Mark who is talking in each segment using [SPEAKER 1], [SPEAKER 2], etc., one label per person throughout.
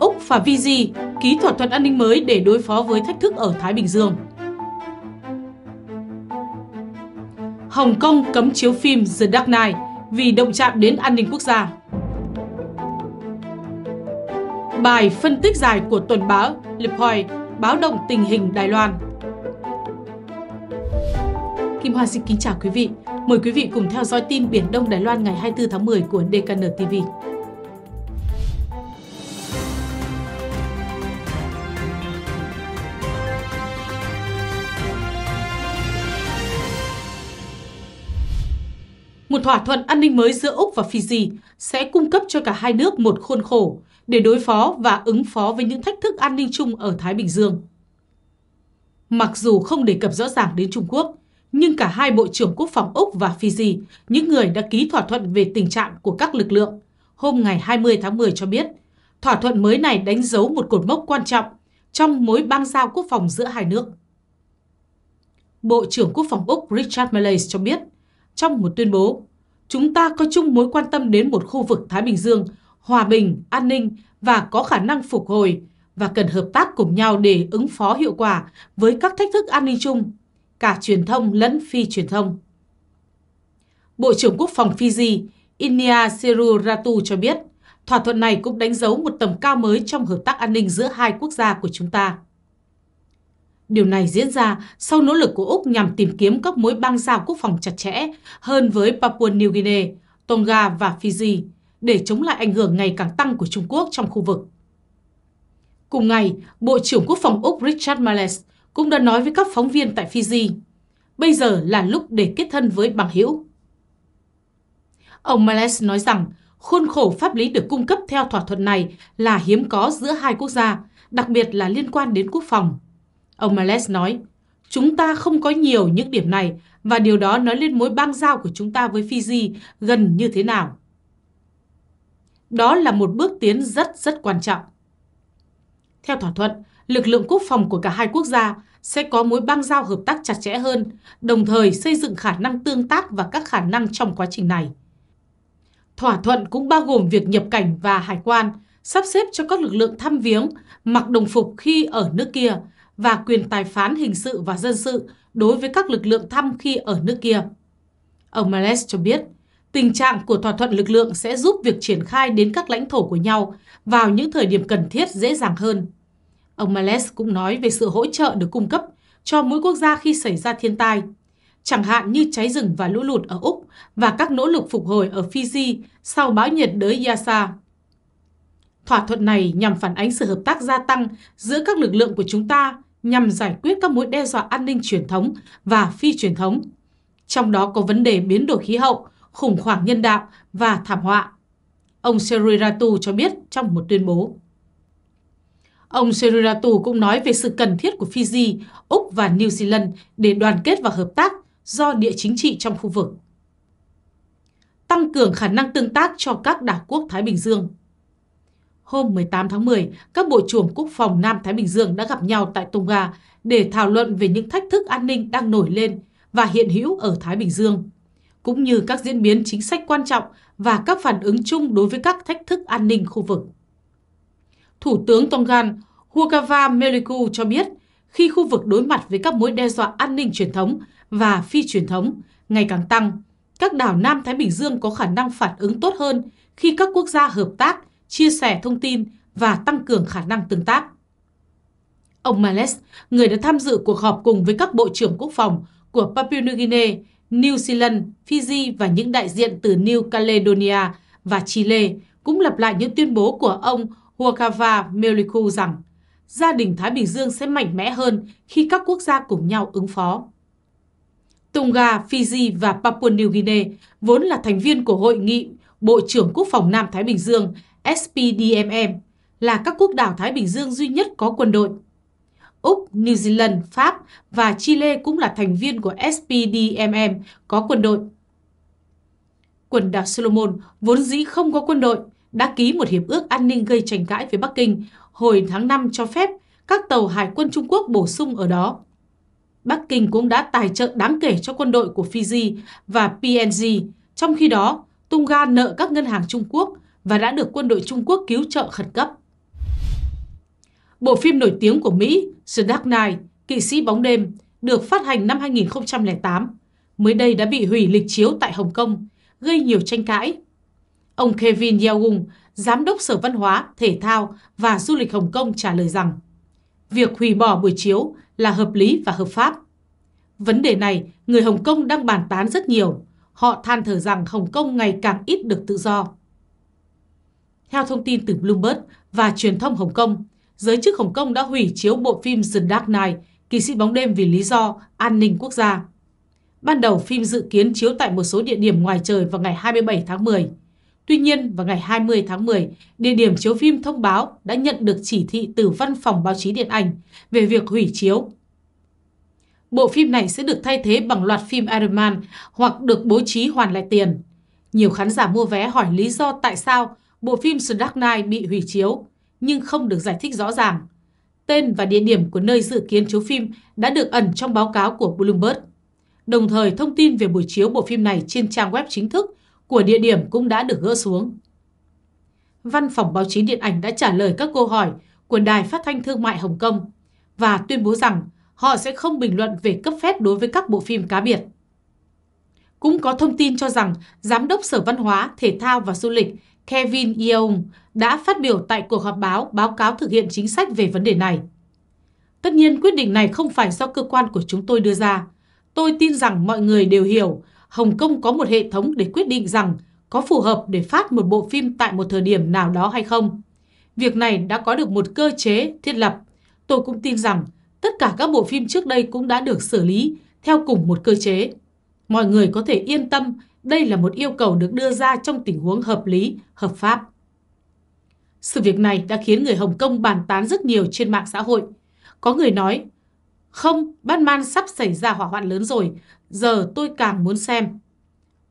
[SPEAKER 1] Úc và Fiji ký thỏa thuận an ninh mới để đối phó với thách thức ở Thái Bình Dương. Hồng Kông cấm chiếu phim The Dark Knight vì động chạm đến an ninh quốc gia. Bài phân tích dài của tuần báo Le Point báo động tình hình Đài Loan. Kim Hoa xin kính chào quý vị. Mời quý vị cùng theo dõi tin Biển Đông Đài Loan ngày 24 tháng 10 của DKN TV. một thỏa thuận an ninh mới giữa Úc và Fiji sẽ cung cấp cho cả hai nước một khuôn khổ để đối phó và ứng phó với những thách thức an ninh chung ở Thái Bình Dương. Mặc dù không đề cập rõ ràng đến Trung Quốc, nhưng cả hai Bộ trưởng Quốc phòng Úc và Fiji, những người đã ký thỏa thuận về tình trạng của các lực lượng, hôm ngày 20 tháng 10 cho biết, thỏa thuận mới này đánh dấu một cột mốc quan trọng trong mối băng giao quốc phòng giữa hai nước. Bộ trưởng Quốc phòng Úc Richard Malays cho biết, trong một tuyên bố, chúng ta có chung mối quan tâm đến một khu vực Thái Bình Dương, hòa bình, an ninh và có khả năng phục hồi và cần hợp tác cùng nhau để ứng phó hiệu quả với các thách thức an ninh chung, cả truyền thông lẫn phi truyền thông. Bộ trưởng Quốc phòng Fiji Inia Seru Ratu cho biết, thỏa thuận này cũng đánh dấu một tầm cao mới trong hợp tác an ninh giữa hai quốc gia của chúng ta. Điều này diễn ra sau nỗ lực của Úc nhằm tìm kiếm các mối bang giao quốc phòng chặt chẽ hơn với Papua New Guinea, Tonga và Fiji để chống lại ảnh hưởng ngày càng tăng của Trung Quốc trong khu vực. Cùng ngày, Bộ trưởng Quốc phòng Úc Richard Miles cũng đã nói với các phóng viên tại Fiji, bây giờ là lúc để kết thân với bằng hữu. Ông Miles nói rằng khuôn khổ pháp lý được cung cấp theo thỏa thuận này là hiếm có giữa hai quốc gia, đặc biệt là liên quan đến quốc phòng. Ông Males nói, chúng ta không có nhiều những điểm này và điều đó nói lên mối bang giao của chúng ta với Fiji gần như thế nào. Đó là một bước tiến rất rất quan trọng. Theo thỏa thuận, lực lượng quốc phòng của cả hai quốc gia sẽ có mối bang giao hợp tác chặt chẽ hơn, đồng thời xây dựng khả năng tương tác và các khả năng trong quá trình này. Thỏa thuận cũng bao gồm việc nhập cảnh và hải quan, sắp xếp cho các lực lượng thăm viếng, mặc đồng phục khi ở nước kia, và quyền tài phán hình sự và dân sự đối với các lực lượng thăm khi ở nước kia. Ông Males cho biết, tình trạng của thỏa thuận lực lượng sẽ giúp việc triển khai đến các lãnh thổ của nhau vào những thời điểm cần thiết dễ dàng hơn. Ông Males cũng nói về sự hỗ trợ được cung cấp cho mỗi quốc gia khi xảy ra thiên tai, chẳng hạn như cháy rừng và lũ lụt ở Úc và các nỗ lực phục hồi ở Fiji sau bão nhiệt đới Yasa. Thỏa thuận này nhằm phản ánh sự hợp tác gia tăng giữa các lực lượng của chúng ta nhằm giải quyết các mối đe dọa an ninh truyền thống và phi truyền thống, trong đó có vấn đề biến đổi khí hậu, khủng hoảng nhân đạo và thảm họa. Ông Seriratu cho biết trong một tuyên bố. Ông Seriratu cũng nói về sự cần thiết của Fiji, Úc và New Zealand để đoàn kết và hợp tác do địa chính trị trong khu vực. Tăng cường khả năng tương tác cho các đảo quốc Thái Bình Dương hôm 18 tháng 10, các bộ trưởng quốc phòng Nam Thái Bình Dương đã gặp nhau tại Tonga để thảo luận về những thách thức an ninh đang nổi lên và hiện hữu ở Thái Bình Dương, cũng như các diễn biến chính sách quan trọng và các phản ứng chung đối với các thách thức an ninh khu vực. Thủ tướng Tongan Hukava Meliku cho biết, khi khu vực đối mặt với các mối đe dọa an ninh truyền thống và phi truyền thống ngày càng tăng, các đảo Nam Thái Bình Dương có khả năng phản ứng tốt hơn khi các quốc gia hợp tác – chia sẻ thông tin và tăng cường khả năng tương tác. Ông Males, người đã tham dự cuộc họp cùng với các bộ trưởng quốc phòng của Papua New Guinea, New Zealand, Fiji và những đại diện từ New Caledonia và Chile, cũng lặp lại những tuyên bố của ông Huakava Meliku rằng gia đình Thái Bình Dương sẽ mạnh mẽ hơn khi các quốc gia cùng nhau ứng phó. Tonga, Fiji và Papua New Guinea vốn là thành viên của Hội nghị Bộ trưởng Quốc phòng Nam Thái Bình Dương SPDMM là các quốc đảo Thái Bình Dương duy nhất có quân đội. Úc, New Zealand, Pháp và Chile cũng là thành viên của SPDMM có quân đội. Quần đảo Solomon vốn dĩ không có quân đội, đã ký một hiệp ước an ninh gây tranh cãi với Bắc Kinh hồi tháng 5 cho phép các tàu hải quân Trung Quốc bổ sung ở đó. Bắc Kinh cũng đã tài trợ đáng kể cho quân đội của Fiji và PNG, trong khi đó Tonga nợ các ngân hàng Trung Quốc và đã được quân đội Trung Quốc cứu trợ khẩn cấp. Bộ phim nổi tiếng của Mỹ The Dark Knight, Kỵ sĩ bóng đêm, được phát hành năm 2008, mới đây đã bị hủy lịch chiếu tại Hồng Kông, gây nhiều tranh cãi. Ông Kevin Yeung, Giám đốc Sở Văn hóa, Thể thao và Du lịch Hồng Kông trả lời rằng việc hủy bỏ buổi chiếu là hợp lý và hợp pháp. Vấn đề này, người Hồng Kông đang bàn tán rất nhiều. Họ than thở rằng Hồng Kông ngày càng ít được tự do. Theo thông tin từ Bloomberg và truyền thông Hồng Kông, giới chức Hồng Kông đã hủy chiếu bộ phim The Dark Knight, kỳ sĩ bóng đêm vì lý do an ninh quốc gia. Ban đầu phim dự kiến chiếu tại một số địa điểm ngoài trời vào ngày 27 tháng 10. Tuy nhiên, vào ngày 20 tháng 10, địa điểm chiếu phim thông báo đã nhận được chỉ thị từ Văn phòng Báo chí Điện Ảnh về việc hủy chiếu. Bộ phim này sẽ được thay thế bằng loạt phim Iron Man hoặc được bố trí hoàn lại tiền. Nhiều khán giả mua vé hỏi lý do tại sao bộ phim The Dark Knight bị hủy chiếu, nhưng không được giải thích rõ ràng. Tên và địa điểm của nơi dự kiến chiếu phim đã được ẩn trong báo cáo của Bloomberg. Đồng thời, thông tin về buổi chiếu bộ phim này trên trang web chính thức của địa điểm cũng đã được gỡ xuống. Văn phòng báo chí điện ảnh đã trả lời các câu hỏi của Đài Phát thanh Thương mại Hồng Kông và tuyên bố rằng họ sẽ không bình luận về cấp phép đối với các bộ phim cá biệt. Cũng có thông tin cho rằng Giám đốc Sở Văn hóa, Thể thao và Du lịch Kevin Yeung đã phát biểu tại cuộc họp báo báo cáo thực hiện chính sách về vấn đề này. Tất nhiên quyết định này không phải do cơ quan của chúng tôi đưa ra. Tôi tin rằng mọi người đều hiểu Hồng Kông có một hệ thống để quyết định rằng có phù hợp để phát một bộ phim tại một thời điểm nào đó hay không. Việc này đã có được một cơ chế thiết lập. Tôi cũng tin rằng tất cả các bộ phim trước đây cũng đã được xử lý theo cùng một cơ chế. Mọi người có thể yên tâm đây là một yêu cầu được đưa ra trong tình huống hợp lý, hợp pháp. Sự việc này đã khiến người Hồng Kông bàn tán rất nhiều trên mạng xã hội. Có người nói, không, Batman sắp xảy ra hỏa hoạn lớn rồi, giờ tôi càng muốn xem.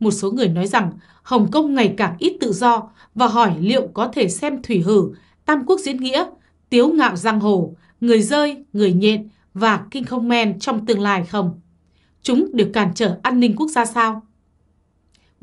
[SPEAKER 1] Một số người nói rằng Hồng Kông ngày càng ít tự do và hỏi liệu có thể xem Thủy Hử, Tam Quốc Diễn Nghĩa, Tiếu Ngạo Giang Hồ, Người Rơi, Người Nhện và king kong Men trong tương lai không? Chúng đều cản trở an ninh quốc gia sao?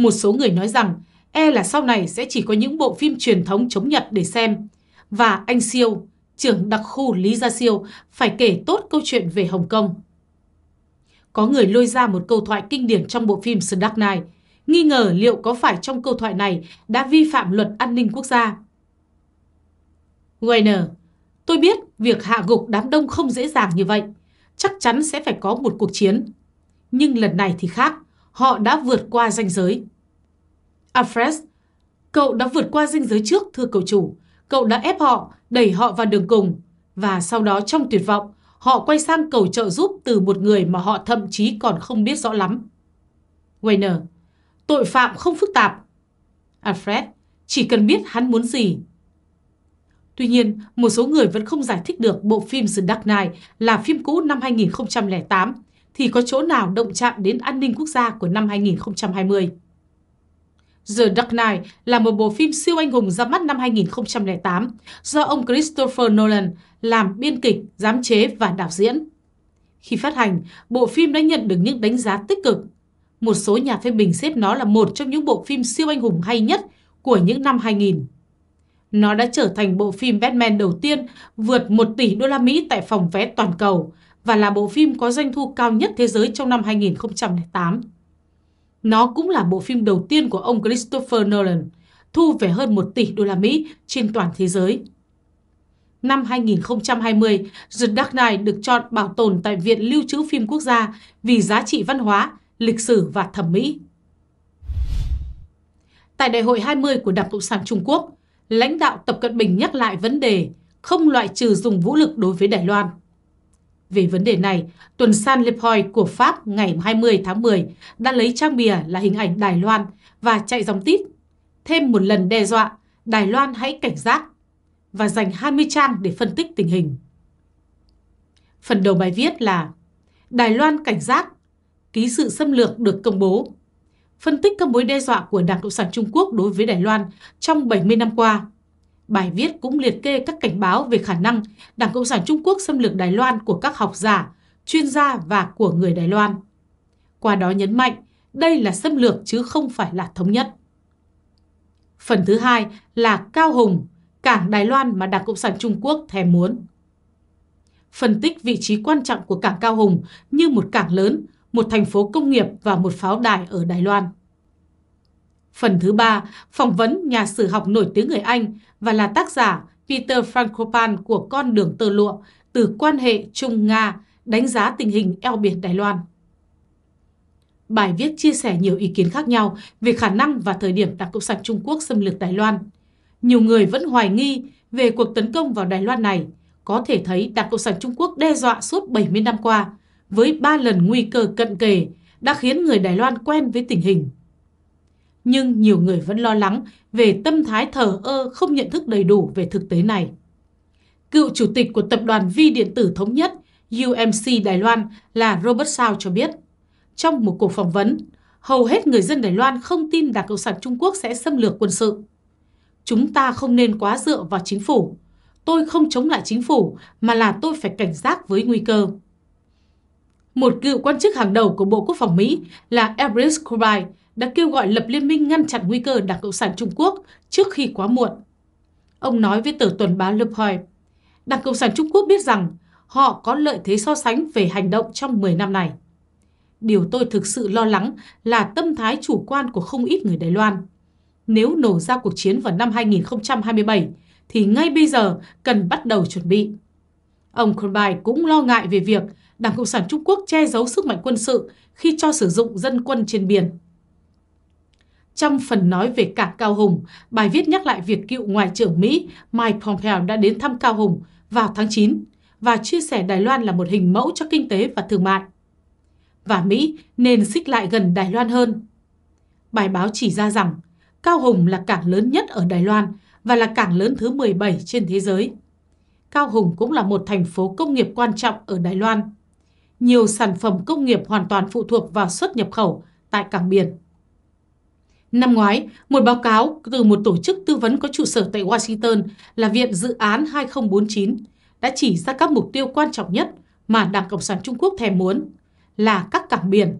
[SPEAKER 1] Một số người nói rằng e là sau này sẽ chỉ có những bộ phim truyền thống chống Nhật để xem. Và anh Siêu, trưởng đặc khu Lý Gia Siêu, phải kể tốt câu chuyện về Hồng Kông. Có người lôi ra một câu thoại kinh điển trong bộ phim The Dark Knight, nghi ngờ liệu có phải trong câu thoại này đã vi phạm luật an ninh quốc gia. Weiner, tôi biết việc hạ gục đám đông không dễ dàng như vậy. Chắc chắn sẽ phải có một cuộc chiến. Nhưng lần này thì khác, họ đã vượt qua ranh giới. Alfred, cậu đã vượt qua ranh giới trước thưa cậu chủ. Cậu đã ép họ, đẩy họ vào đường cùng. Và sau đó trong tuyệt vọng, họ quay sang cầu trợ giúp từ một người mà họ thậm chí còn không biết rõ lắm. Weiner, tội phạm không phức tạp. Alfred, chỉ cần biết hắn muốn gì. Tuy nhiên, một số người vẫn không giải thích được bộ phim The Dark Knight là phim cũ năm 2008 thì có chỗ nào động chạm đến an ninh quốc gia của năm 2020. The Dark Knight là một bộ phim siêu anh hùng ra mắt năm 2008 do ông Christopher Nolan làm biên kịch, giám chế và đạo diễn. Khi phát hành, bộ phim đã nhận được những đánh giá tích cực. Một số nhà phê bình xếp nó là một trong những bộ phim siêu anh hùng hay nhất của những năm 2000. Nó đã trở thành bộ phim Batman đầu tiên vượt 1 tỷ đô la Mỹ tại phòng vé toàn cầu và là bộ phim có doanh thu cao nhất thế giới trong năm 2008. Nó cũng là bộ phim đầu tiên của ông Christopher Nolan, thu về hơn 1 tỷ đô la Mỹ trên toàn thế giới. Năm 2020, The Dark Knight được chọn bảo tồn tại Viện Lưu trữ Phim Quốc gia vì giá trị văn hóa, lịch sử và thẩm mỹ. Tại Đại hội 20 của Đảng Cộng sản Trung Quốc, lãnh đạo Tập Cận Bình nhắc lại vấn đề không loại trừ dùng vũ lực đối với Đài Loan. Về vấn đề này, tuần san Lepoy của Pháp ngày 20 tháng 10 đã lấy trang bìa là hình ảnh Đài Loan và chạy dòng tít. Thêm một lần đe dọa, Đài Loan hãy cảnh giác và dành 20 trang để phân tích tình hình. Phần đầu bài viết là Đài Loan cảnh giác, ký sự xâm lược được công bố. Phân tích các mối đe dọa của Đảng Cộng sản Trung Quốc đối với Đài Loan trong 70 năm qua Bài viết cũng liệt kê các cảnh báo về khả năng Đảng Cộng sản Trung Quốc xâm lược Đài Loan của các học giả, chuyên gia và của người Đài Loan. Qua đó nhấn mạnh, đây là xâm lược chứ không phải là thống nhất. Phần thứ hai là Cao Hùng, cảng Đài Loan mà Đảng Cộng sản Trung Quốc thèm muốn. Phân tích vị trí quan trọng của cảng Cao Hùng như một cảng lớn, một thành phố công nghiệp và một pháo đài ở Đài Loan. Phần thứ ba, phỏng vấn nhà sử học nổi tiếng người Anh và là tác giả Peter Frankopan của Con đường tơ lụa từ quan hệ Trung-Nga đánh giá tình hình eo biển Đài Loan. Bài viết chia sẻ nhiều ý kiến khác nhau về khả năng và thời điểm Đảng Cộng sản Trung Quốc xâm lược Đài Loan. Nhiều người vẫn hoài nghi về cuộc tấn công vào Đài Loan này. Có thể thấy Đảng Cộng sản Trung Quốc đe dọa suốt 70 năm qua với 3 lần nguy cơ cận kề đã khiến người Đài Loan quen với tình hình nhưng nhiều người vẫn lo lắng về tâm thái thờ ơ không nhận thức đầy đủ về thực tế này. Cựu chủ tịch của tập đoàn vi điện tử thống nhất UMC Đài Loan là Robert Sao cho biết, trong một cuộc phỏng vấn, hầu hết người dân Đài Loan không tin Đảng Cộng sản Trung Quốc sẽ xâm lược quân sự. Chúng ta không nên quá dựa vào chính phủ. Tôi không chống lại chính phủ mà là tôi phải cảnh giác với nguy cơ một cựu quan chức hàng đầu của Bộ Quốc phòng Mỹ là Everett Kubrick đã kêu gọi lập liên minh ngăn chặn nguy cơ Đảng Cộng sản Trung Quốc trước khi quá muộn. Ông nói với tờ tuần báo Le Point, Đảng Cộng sản Trung Quốc biết rằng họ có lợi thế so sánh về hành động trong 10 năm này. Điều tôi thực sự lo lắng là tâm thái chủ quan của không ít người Đài Loan. Nếu nổ ra cuộc chiến vào năm 2027, thì ngay bây giờ cần bắt đầu chuẩn bị. Ông Kronbai cũng lo ngại về việc Đảng Cộng sản Trung Quốc che giấu sức mạnh quân sự khi cho sử dụng dân quân trên biển. Trong phần nói về cảng Cao Hùng, bài viết nhắc lại việc cựu Ngoại trưởng Mỹ Mike Pompeo đã đến thăm Cao Hùng vào tháng 9 và chia sẻ Đài Loan là một hình mẫu cho kinh tế và thương mại. Và Mỹ nên xích lại gần Đài Loan hơn. Bài báo chỉ ra rằng Cao Hùng là cảng lớn nhất ở Đài Loan và là cảng lớn thứ 17 trên thế giới. Cao Hùng cũng là một thành phố công nghiệp quan trọng ở Đài Loan nhiều sản phẩm công nghiệp hoàn toàn phụ thuộc vào xuất nhập khẩu tại cảng biển. Năm ngoái, một báo cáo từ một tổ chức tư vấn có trụ sở tại Washington là Viện Dự án 2049 đã chỉ ra các mục tiêu quan trọng nhất mà Đảng Cộng sản Trung Quốc thèm muốn là các cảng biển.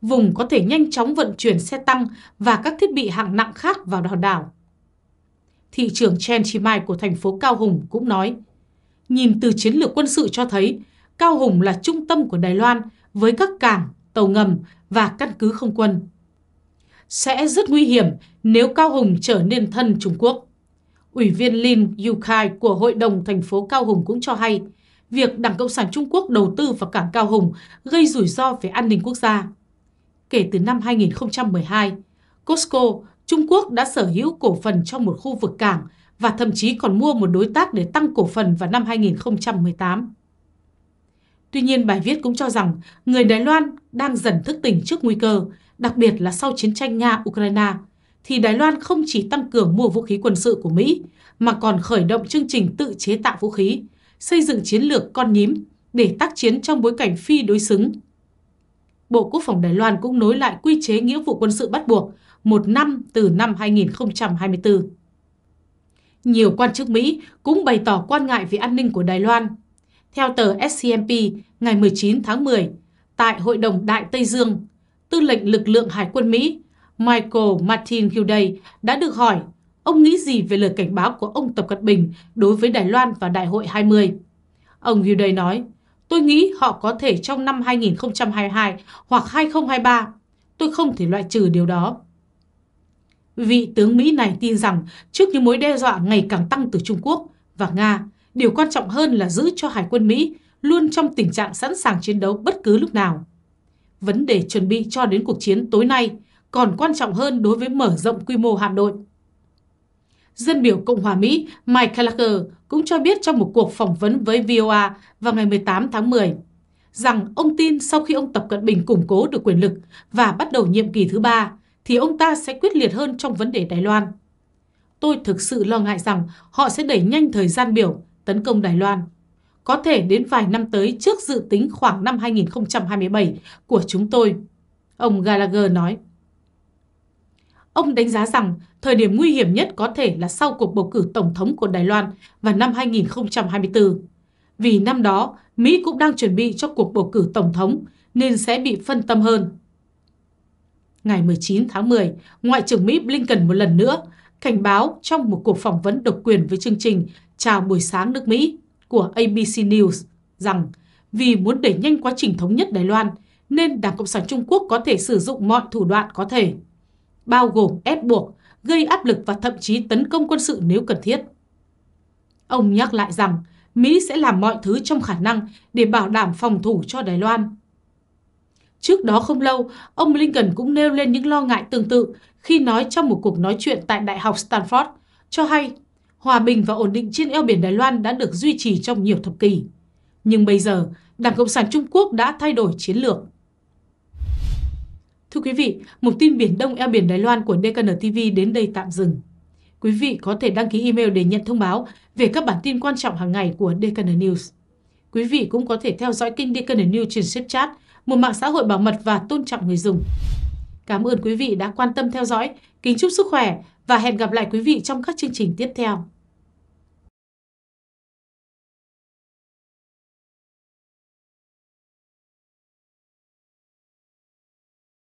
[SPEAKER 1] Vùng có thể nhanh chóng vận chuyển xe tăng và các thiết bị hạng nặng khác vào đảo đảo. Thị trưởng Chen Chimai của thành phố Cao Hùng cũng nói, nhìn từ chiến lược quân sự cho thấy Cao Hùng là trung tâm của Đài Loan với các cảng, tàu ngầm và căn cứ không quân. Sẽ rất nguy hiểm nếu Cao Hùng trở nên thân Trung Quốc. Ủy viên Lin Yukai của Hội đồng thành phố Cao Hùng cũng cho hay, việc Đảng Cộng sản Trung Quốc đầu tư vào cảng Cao Hùng gây rủi ro về an ninh quốc gia. Kể từ năm 2012, Costco, Trung Quốc đã sở hữu cổ phần trong một khu vực cảng và thậm chí còn mua một đối tác để tăng cổ phần vào năm 2018. Tuy nhiên, bài viết cũng cho rằng người Đài Loan đang dần thức tỉnh trước nguy cơ, đặc biệt là sau chiến tranh Nga-Ukraine, thì Đài Loan không chỉ tăng cường mua vũ khí quân sự của Mỹ, mà còn khởi động chương trình tự chế tạo vũ khí, xây dựng chiến lược con nhím để tác chiến trong bối cảnh phi đối xứng. Bộ Quốc phòng Đài Loan cũng nối lại quy chế nghĩa vụ quân sự bắt buộc một năm từ năm 2024. Nhiều quan chức Mỹ cũng bày tỏ quan ngại về an ninh của Đài Loan – theo tờ SCMP, ngày 19 tháng 10, tại Hội đồng Đại Tây Dương, Tư lệnh lực lượng Hải quân Mỹ Michael Martin Gilday đã được hỏi ông nghĩ gì về lời cảnh báo của ông Tập Cận Bình đối với Đài Loan và Đại hội 20. Ông Gilday nói, tôi nghĩ họ có thể trong năm 2022 hoặc 2023. Tôi không thể loại trừ điều đó. Vị tướng Mỹ này tin rằng trước những mối đe dọa ngày càng tăng từ Trung Quốc và Nga, Điều quan trọng hơn là giữ cho Hải quân Mỹ luôn trong tình trạng sẵn sàng chiến đấu bất cứ lúc nào. Vấn đề chuẩn bị cho đến cuộc chiến tối nay còn quan trọng hơn đối với mở rộng quy mô hạm đội. Dân biểu Cộng hòa Mỹ Mike Gallagher cũng cho biết trong một cuộc phỏng vấn với VOA vào ngày 18 tháng 10 rằng ông tin sau khi ông Tập Cận Bình củng cố được quyền lực và bắt đầu nhiệm kỳ thứ ba thì ông ta sẽ quyết liệt hơn trong vấn đề Đài Loan. Tôi thực sự lo ngại rằng họ sẽ đẩy nhanh thời gian biểu tấn công Đài Loan. Có thể đến vài năm tới trước dự tính khoảng năm 2027 của chúng tôi, ông Gallagher nói. Ông đánh giá rằng thời điểm nguy hiểm nhất có thể là sau cuộc bầu cử tổng thống của Đài Loan vào năm 2024. Vì năm đó, Mỹ cũng đang chuẩn bị cho cuộc bầu cử tổng thống nên sẽ bị phân tâm hơn. Ngày 19 tháng 10, Ngoại trưởng Mỹ Blinken một lần nữa cảnh báo trong một cuộc phỏng vấn độc quyền với chương trình chào buổi sáng nước Mỹ của ABC News rằng vì muốn đẩy nhanh quá trình thống nhất Đài Loan nên Đảng Cộng sản Trung Quốc có thể sử dụng mọi thủ đoạn có thể, bao gồm ép buộc, gây áp lực và thậm chí tấn công quân sự nếu cần thiết. Ông nhắc lại rằng Mỹ sẽ làm mọi thứ trong khả năng để bảo đảm phòng thủ cho Đài Loan. Trước đó không lâu, ông Lincoln cũng nêu lên những lo ngại tương tự khi nói trong một cuộc nói chuyện tại Đại học Stanford, cho hay hòa bình và ổn định trên eo biển Đài Loan đã được duy trì trong nhiều thập kỷ. Nhưng bây giờ, Đảng Cộng sản Trung Quốc đã thay đổi chiến lược. Thưa quý vị, mục tin Biển Đông eo biển Đài Loan của DKN TV đến đây tạm dừng. Quý vị có thể đăng ký email để nhận thông báo về các bản tin quan trọng hàng ngày của DKN News. Quý vị cũng có thể theo dõi kênh DKN News trên Snapchat, một mạng xã hội bảo mật và tôn trọng người dùng. Cảm ơn quý vị đã quan tâm theo dõi. Kính chúc sức khỏe và hẹn gặp lại quý vị trong các chương trình tiếp theo.